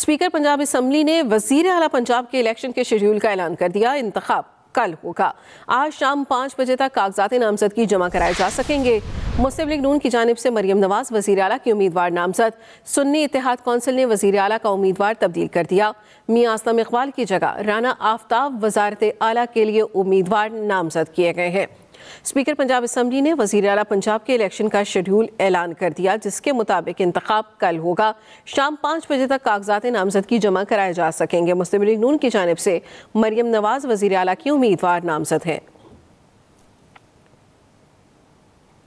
speaker Punjab assembly ने वजीर अला पंजाब के इलेक्शन के शेड्यूल का ऐलान कर दिया इंतखब कल होगा आज शाम पाँच बजे तक कागजात नामजदगी जमा कराए जा सकेंगे मुस्लिम लीग नून की जानब से मरीम नवाज वजी अला की उम्मीदवार नामजद सुन्नी इतिहाद कौंसिल ने वजी अला का उम्मीदवार तब्दील कर दिया मियाँ आसम इकबाल की जगह राना आफ्ताब वजारत आला के लिए उम्मीदवार नामजद किए गए हैं स्पीकर पंजाब असम्बली ने वजीर अला पंजाब के इलेक्शन का शेड्यूल ऐलान कर दिया जिसके मुताबिक इंतखब कल होगा शाम पाँच बजे तक कागजात नामजदगी जमा कराए जा सकेंगे मुस्लिम लीग नून की जानब से मरियम नवाज वजीर अला की उम्मीदवार नामजद हैं